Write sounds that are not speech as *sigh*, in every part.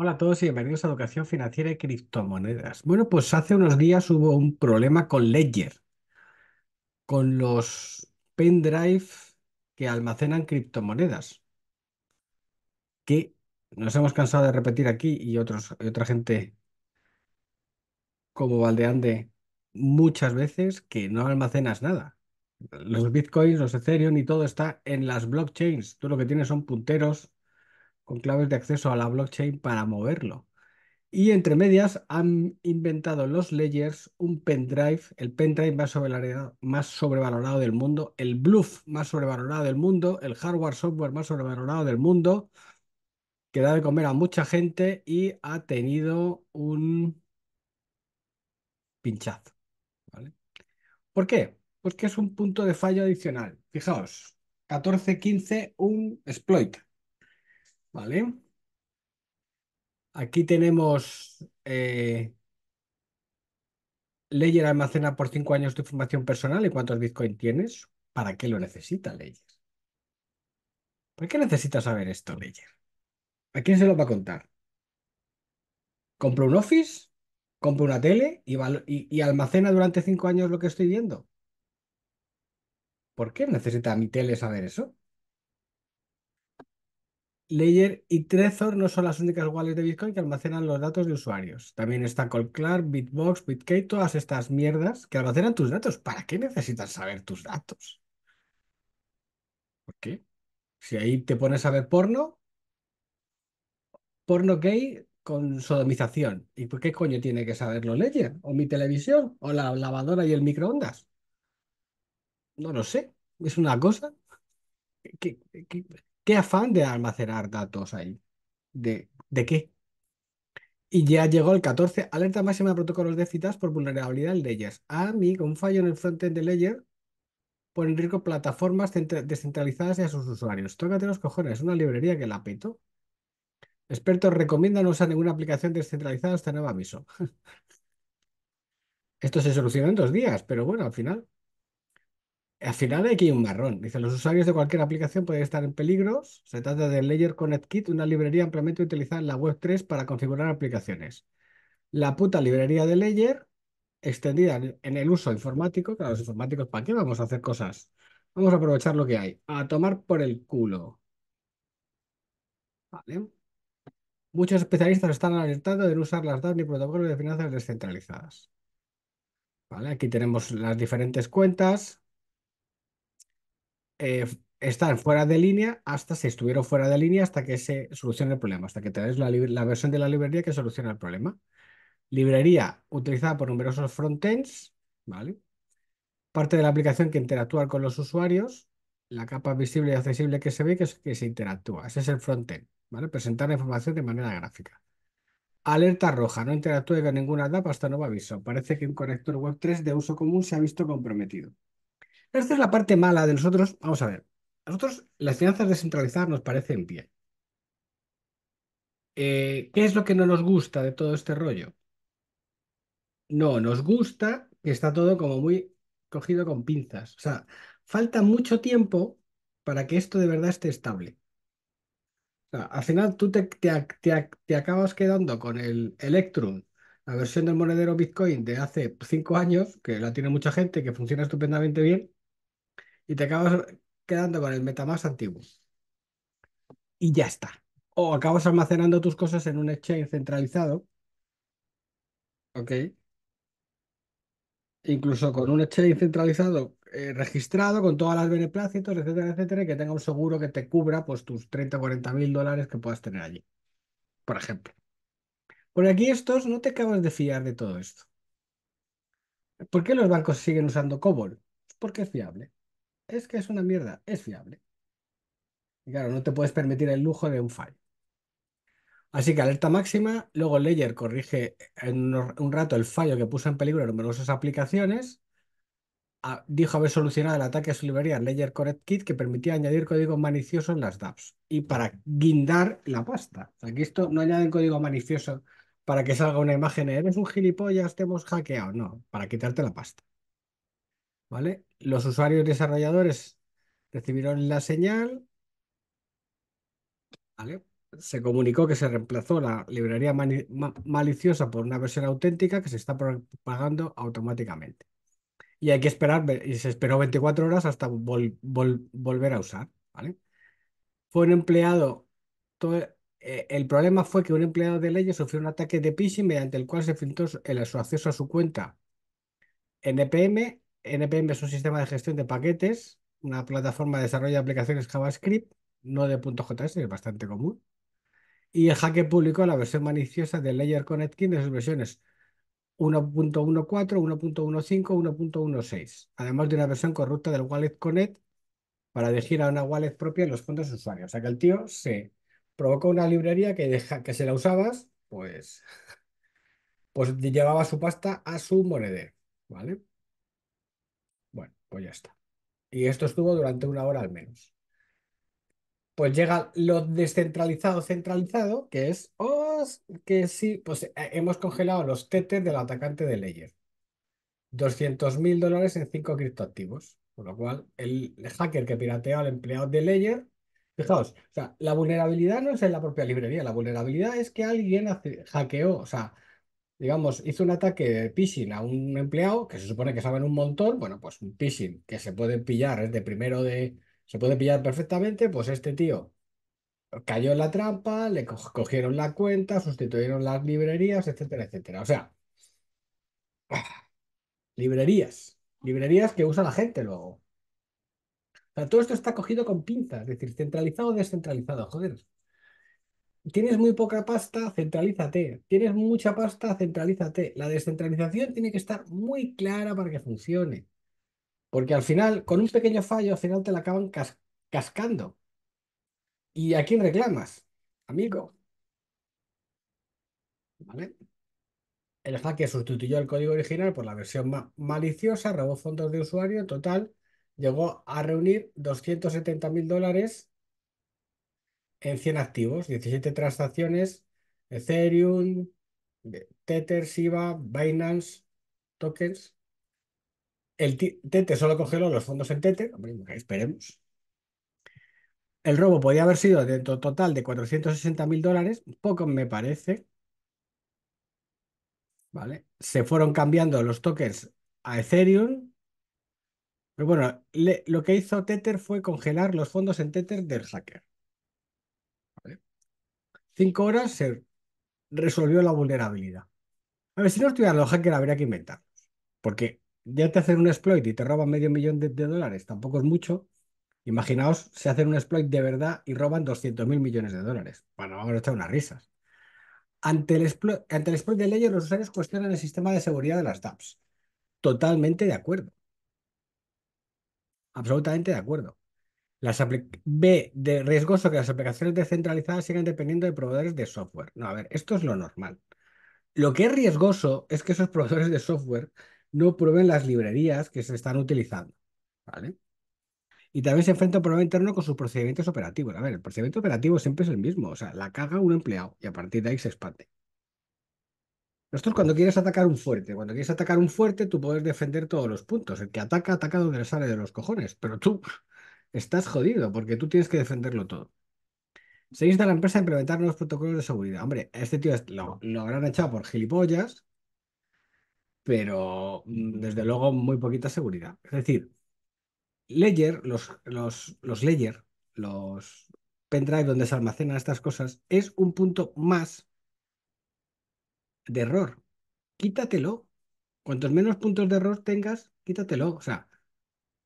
Hola a todos y bienvenidos a Educación Financiera y Criptomonedas. Bueno, pues hace unos días hubo un problema con Ledger, con los pendrive que almacenan criptomonedas, que nos hemos cansado de repetir aquí y, otros, y otra gente como Valdeande muchas veces que no almacenas nada. Los bitcoins, los Ethereum y todo está en las blockchains. Tú lo que tienes son punteros con claves de acceso a la blockchain para moverlo. Y entre medias han inventado los layers, un pendrive, el pendrive más, sobrevalorado del mundo, el bluff más sobrevalorado del mundo, el hardware software más sobrevalorado del mundo, que da de comer a mucha gente y ha tenido un pinchazo. ¿Por qué? Porque es un punto de fallo adicional. Fijaos, 14.15, un exploit. ¿vale? Aquí tenemos eh, almacena por cinco años tu información personal y cuántos Bitcoin tienes. ¿Para qué lo necesita Layer? ¿Por qué necesita saber esto, Layer? ¿A quién se lo va a contar? ¿Compro un Office? ¿Compro una tele? Y, y almacena durante cinco años lo que estoy viendo? ¿Por qué necesita mi tele saber eso? Layer y Trezor no son las únicas wallets de Bitcoin que almacenan los datos de usuarios. También está Colclar, Bitbox, BitKey, todas estas mierdas que almacenan tus datos. ¿Para qué necesitas saber tus datos? ¿Por qué? Si ahí te pones a ver porno, porno gay con sodomización. ¿Y por qué coño tiene que saberlo Layer? ¿O mi televisión? ¿O la lavadora y el microondas? No lo sé. Es una cosa. ¿Qué, Que... qué ¿Qué afán de almacenar datos ahí? ¿De, de qué? Y ya llegó el 14, alerta máxima de protocolos de citas por vulnerabilidad en Layers. A mí, con un fallo en el frontend de por ponen rico plataformas descentralizadas y a sus usuarios. Tócate los cojones, una librería que la peto. Expertos recomiendan no usar ninguna aplicación descentralizada hasta nuevo aviso. *laughs* Esto se soluciona en dos días, pero bueno, al final al final hay un marrón. Dice, los usuarios de cualquier aplicación pueden estar en peligro. Se trata de Layer Connect Kit, una librería ampliamente utilizada en la Web3 para configurar aplicaciones. La puta librería de Layer, extendida en el uso informático, claro, los informáticos, ¿para qué vamos a hacer cosas? Vamos a aprovechar lo que hay, a tomar por el culo. Vale. Muchos especialistas están alertando de usar las DAO ni protocolos de finanzas descentralizadas. Vale, aquí tenemos las diferentes cuentas eh, estar fuera de línea hasta si estuvieron fuera de línea hasta que se solucione el problema, hasta que traes la, la versión de la librería que soluciona el problema. Librería utilizada por numerosos frontends, ¿vale? Parte de la aplicación que interactúa con los usuarios, la capa visible y accesible que se ve que, se interactúa. Ese es el frontend, ¿vale? Presentar la información de manera gráfica. Alerta roja, no interactúe con ninguna DAP hasta nuevo aviso. Parece que un conector Web3 de uso común se ha visto comprometido. Esta es la parte mala de nosotros. Vamos a ver. A nosotros las finanzas descentralizadas nos parecen bien. Eh, ¿Qué es lo que no nos gusta de todo este rollo? No, nos gusta que está todo como muy cogido con pinzas. O sea, falta mucho tiempo para que esto de verdad esté estable. O sea, al final tú te, te acabas quedando con el Electrum, la versión del monedero Bitcoin de hace cinco años, que la tiene mucha gente, que funciona estupendamente bien, y te acabas quedando con el meta antiguo. Y ya está. O acabas almacenando tus cosas en un exchange centralizado. ¿Ok? Incluso con un exchange centralizado eh, registrado, con todas las beneplácitos, etcétera, etcétera, y que tenga un seguro que te cubra pues, tus 30 o 40 mil dólares que puedas tener allí. Por ejemplo. Por aquí estos no te acabas de fiar de todo esto. ¿Por qué los bancos siguen usando COBOL? Pues porque es fiable es que es una mierda, es fiable. Y claro, no te puedes permitir el lujo de un fallo. Así que alerta máxima, luego Layer corrige en un rato el fallo que puso en peligro numerosas aplicaciones. Ah, dijo haber solucionado el ataque a su librería Layer Correct Kit que permitía añadir código malicioso en las dApps y para guindar la pasta. Aquí esto no añaden código malicioso para que salga una imagen, eres un gilipollas, te hemos hackeado. No, para quitarte la pasta. ¿vale? Los usuarios desarrolladores recibieron la señal, ¿vale? Se comunicó que se reemplazó la librería maliciosa por una versión auténtica que se está pagando automáticamente. Y hay que esperar, y se esperó 24 horas hasta volver a usar, ¿vale? Fue un empleado, todo, eh, el problema fue que un empleado de leyes sufrió un ataque de phishing mediante el cual se filtró el, su acceso a su cuenta NPM NPM es un sistema de gestión de paquetes, una plataforma de desarrollo de aplicaciones JavaScript, no de .js, es bastante común. Y el hacker publicó la versión maliciosa de Layer Connecting de sus versiones 1.14, 1.15, 1.16, además de una versión corrupta del Wallet Connect para dirigir a una wallet propia en los fondos usuarios. O sea que el tío se provocó una librería que, deja, que si la usabas, pues, *laughs* pues llevaba su pasta a su monedero, ¿vale? Pues ya está. Y esto estuvo durante una hora al menos. Pues llega lo descentralizado centralizado, que es, oh, que sí, pues eh, hemos congelado los tetes del atacante de Layer. 200.000 mil dólares en cinco criptoactivos. Con lo cual, el hacker que pirateó al empleado de Layer, fijaos, o sea, la vulnerabilidad no es en la propia librería, la vulnerabilidad es que alguien hackeó, o sea, digamos, hizo un ataque de phishing a un empleado que se supone que saben un montón, bueno, pues un phishing que se puede pillar, es de primero de, se puede pillar perfectamente, pues este tío cayó en la trampa, le cogieron la cuenta, sustituyeron las librerías, etcétera, etcétera. O sea, librerías, librerías que usa la gente luego. todo esto está cogido con pinzas, es decir, centralizado o descentralizado, joder. Tienes muy poca pasta, centralízate. Tienes mucha pasta, centralízate. La descentralización tiene que estar muy clara para que funcione. Porque al final, con un pequeño fallo, al final te la acaban cascando. ¿Y a quién reclamas? Amigo. ¿Vale? El hacker sustituyó el código original por la versión maliciosa, robó fondos de usuario. total, llegó a reunir 270 mil dólares en 100 activos, 17 transacciones, Ethereum, Tether, Shiba, Binance, tokens. El Tether solo congeló los fondos en Tether, esperemos. El robo podía haber sido dentro total de 460 mil dólares, poco me parece. ¿Vale? Se fueron cambiando los tokens a Ethereum. Pero bueno, lo que hizo Tether fue congelar los fondos en Tether del hacker. Cinco horas se resolvió la vulnerabilidad. A ver, si no estuvieran los hackers, habría que inventar. Porque ya te hacen un exploit y te roban medio millón de, dólares, tampoco es mucho. Imaginaos si hacen un exploit de verdad y roban 200 mil millones de dólares. Bueno, vamos a echar unas risas. Ante el, exploit de ley, los usuarios cuestionan el sistema de seguridad de las DAPS. Totalmente de acuerdo. Absolutamente de acuerdo. Las B, de riesgoso que las aplicaciones descentralizadas sigan dependiendo de proveedores de software. No, a ver, esto es lo normal. Lo que es riesgoso es que esos *laughs* proveedores de software no prueben las librerías que se están utilizando. ¿Vale? Y también se enfrenta un problema interno con sus procedimientos operativos. A ver, el procedimiento operativo siempre es el mismo. O sea, la caga un empleado y a partir de ahí se expande. Esto es cuando quieres atacar un fuerte. Cuando quieres atacar un fuerte, tú puedes defender todos los puntos. El que ataca, ataca donde le sale de los cojones. Pero tú estás jodido porque tú tienes que defenderlo todo. Se de la empresa a implementar nuevos protocolos de seguridad. Hombre, este tío lo, habrán echado por gilipollas, pero mm, desde luego muy poquita seguridad. Es decir, los, los, los los pendrive donde se almacenan estas cosas, es un punto más de error. Quítatelo. Cuantos menos puntos de error tengas, quítatelo. O sea,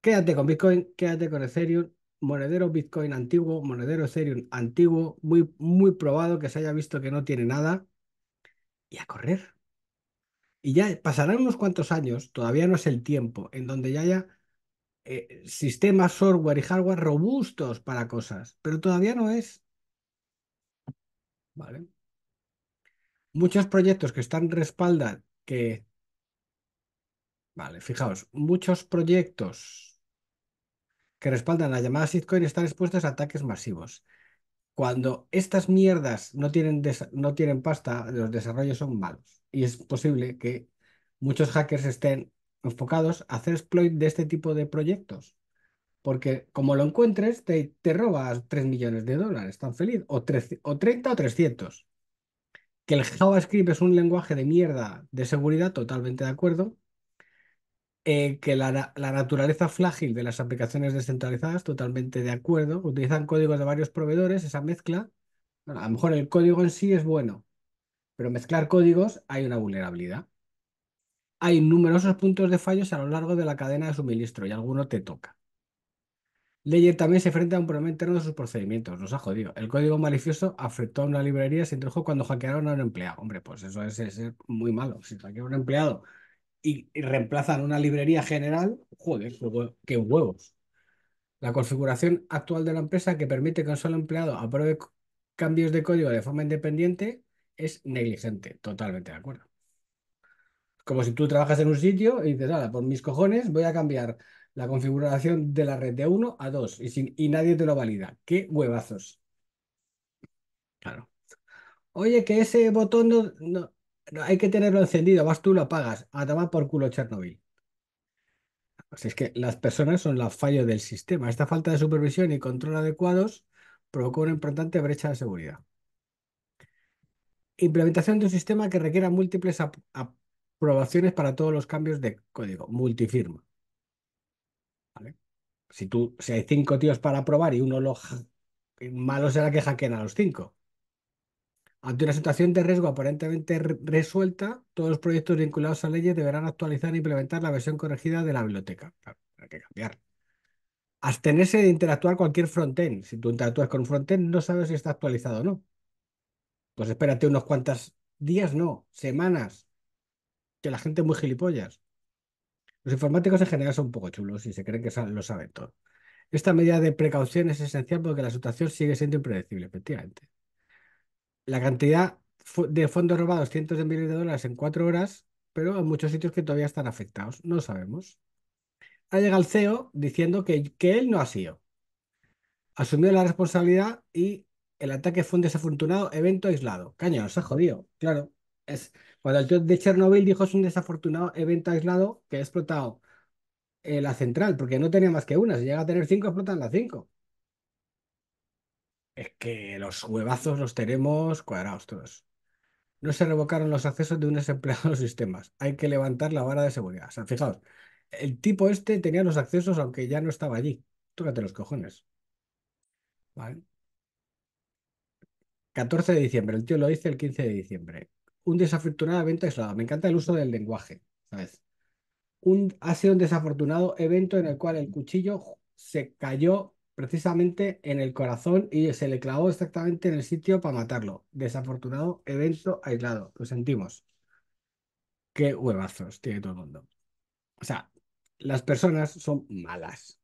Quédate con Bitcoin, quédate con Ethereum, monedero Bitcoin antiguo, monedero Ethereum antiguo, muy, muy probado que se haya visto que no tiene nada, y a correr. Y ya pasarán unos cuantos años, todavía no es el tiempo, en donde ya haya eh, sistemas, software y hardware robustos para cosas, pero todavía no es. ¿Vale? Muchos proyectos que están respaldan que... Vale, fijaos, muchos proyectos que respaldan las llamadas Bitcoin están expuestos a ataques masivos. Cuando estas mierdas no tienen, no tienen pasta, los desarrollos son malos. Y es posible que muchos hackers estén enfocados a hacer exploit de este tipo de proyectos. Porque como lo encuentres, te, te robas 3 millones de dólares, tan feliz, o, o 30 o 300. Que el JavaScript es un lenguaje de mierda de seguridad, totalmente de acuerdo, eh, que la, naturaleza flágil de las aplicaciones descentralizadas, totalmente de acuerdo, utilizan códigos de varios proveedores, esa mezcla, a lo mejor el código en sí es bueno, pero mezclar códigos hay una vulnerabilidad. Hay numerosos puntos de fallos a lo largo de la cadena de suministro y alguno te toca. Leyer también se enfrenta a un problema interno de sus procedimientos. Nos ha jodido. El código malicioso afectó a una librería se introdujo cuando hackearon a un empleado. Hombre, pues eso es, es muy malo. Si hackearon a un empleado y, reemplazan una librería general, joder, qué huevos. La configuración actual de la empresa que permite que un solo empleado apruebe cambios de código de forma independiente es negligente, totalmente de acuerdo. Como si tú trabajas en un sitio y dices, ahora, por mis cojones voy a cambiar la configuración de la red de 1 a 2 y, nadie te lo valida. ¡Qué huevazos! Claro. Oye, que ese botón no, hay que tenerlo encendido, vas tú lo apagas, a tomar por culo Chernobyl. así pues es que las personas son la fallo del sistema. Esta falta de supervisión y control adecuados provocó una importante brecha de seguridad. Implementación de un sistema que requiera múltiples aprobaciones para todos los cambios de código, multifirma. ¿Vale? Si, tú, si hay cinco tíos para aprobar y uno lo malo será que hackeen a los cinco. Ante una situación de riesgo aparentemente resuelta, todos los proyectos vinculados a leyes deberán actualizar e implementar la versión corregida de la biblioteca. hay que cambiar. Abstenerse de interactuar cualquier frontend. Si tú interactúas con un frontend, no sabes si está actualizado o no. Pues espérate unos cuantos días, no, semanas. Que la gente es muy gilipollas. Los informáticos en general son un poco chulos y se creen que lo saben todo. Esta medida de precaución es esencial porque la situación sigue siendo impredecible, efectivamente la cantidad de fondos robados, cientos de miles de dólares en cuatro horas, pero en muchos sitios que todavía están afectados. No sabemos. Ha llegado el CEO diciendo que, que él no ha sido. Asumió la responsabilidad y el ataque fue un desafortunado evento aislado. Caño, se ha jodido. Claro. Es, cuando el tío de Chernobyl dijo es un desafortunado evento aislado que ha explotado eh, la central, porque no tenía más que una. Si llega a tener cinco, explotan las cinco. Es que los huevazos los tenemos cuadrados todos. No se revocaron los accesos de un desempleado a los sistemas. Hay que levantar la vara de seguridad. O sea, fijaos, el tipo este tenía los accesos aunque ya no estaba allí. Tócate los cojones. 14 de diciembre, el tío lo dice el 15 de diciembre. Un desafortunado evento aislado. Me encanta el uso del lenguaje, ¿sabes? Un, ha sido un desafortunado evento en el cual el cuchillo se cayó precisamente en el corazón y se le clavó exactamente en el sitio para matarlo. Desafortunado evento aislado. Lo sentimos. Qué huevazos tiene todo el mundo. O sea, las personas son malas.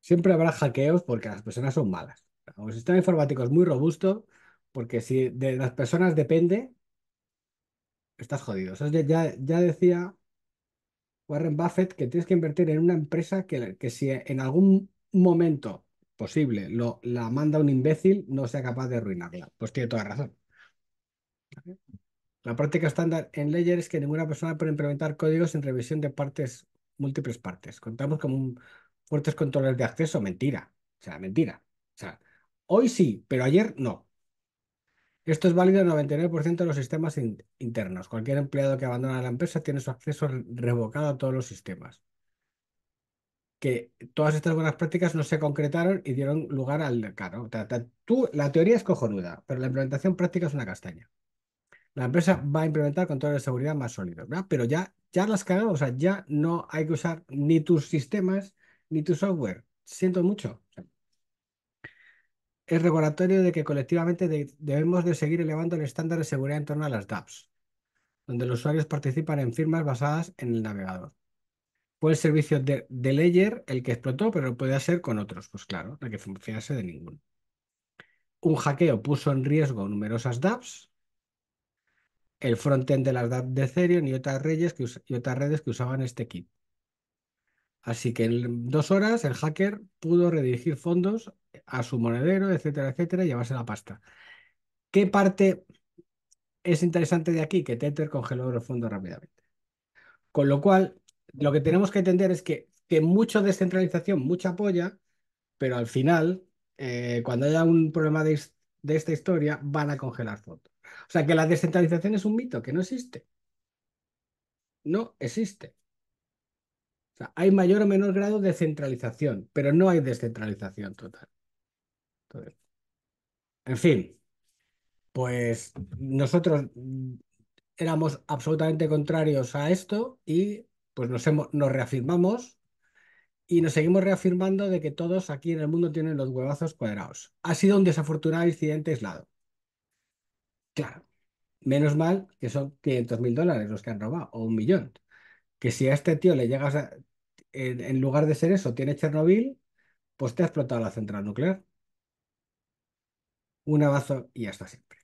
siempre habrá hackeos porque las personas son malas. O el sistema informático es muy robusto porque si de las personas depende, estás jodido. ya, ya decía Warren Buffett que tienes que invertir en una empresa que, que si en algún momento posible lo, la manda un imbécil, no sea capaz de arruinarla. Pues tiene toda razón. La práctica estándar en Ledger es que ninguna persona puede implementar códigos en revisión de partes, múltiples partes. Contamos con fuertes controles de acceso, mentira. O sea, mentira. O sea, hoy sí, pero ayer no. Esto es válido en el 99% de los sistemas internos. Cualquier empleado que abandona la empresa tiene su acceso revocado a todos los sistemas que todas estas buenas prácticas no se concretaron y dieron lugar al caro. Tú, la teoría es cojonuda, pero la implementación práctica es una castaña. La empresa va a implementar controles de seguridad más sólidos, ¿verdad? Pero ya, ya las cagamos. o sea, ya no hay que usar ni tus sistemas ni tu software. Siento mucho. Es regulatorio de que colectivamente debemos de seguir elevando el estándar de seguridad en torno a las DAPs. donde los usuarios participan en firmas basadas en el navegador. Fue el servicio de, Layer el que explotó, pero podía ser con otros. Pues claro, no que funcionase de ninguno. Un hackeo puso en riesgo numerosas dApps, el frontend de las dApps de Ethereum otras, que y otras redes que usaban este kit. Así que en dos horas el hacker pudo redirigir fondos a su monedero, etcétera, etcétera, y llevarse la pasta. ¿Qué parte es interesante de aquí? Que Tether congeló los fondos rápidamente. Con lo cual, lo que tenemos que entender es que, que mucho descentralización, mucha polla, pero al final, eh, cuando haya un problema de, esta historia, van a congelar fotos. O sea que la descentralización es un mito que no existe. No existe. O sea, hay mayor o menor grado de centralización, pero no hay descentralización total. en fin, pues nosotros mm, éramos absolutamente contrarios a esto y pues nos, hemos, nos reafirmamos y nos seguimos reafirmando de que todos aquí en el mundo tienen los huevazos cuadrados. Ha sido un desafortunado incidente aislado. Claro, menos mal que son 500 mil dólares los que han robado, o un millón. Que si a este tío le llegas en, en, lugar de ser eso, tiene Chernobyl, pues te ha explotado la central nuclear. Un abrazo y hasta siempre.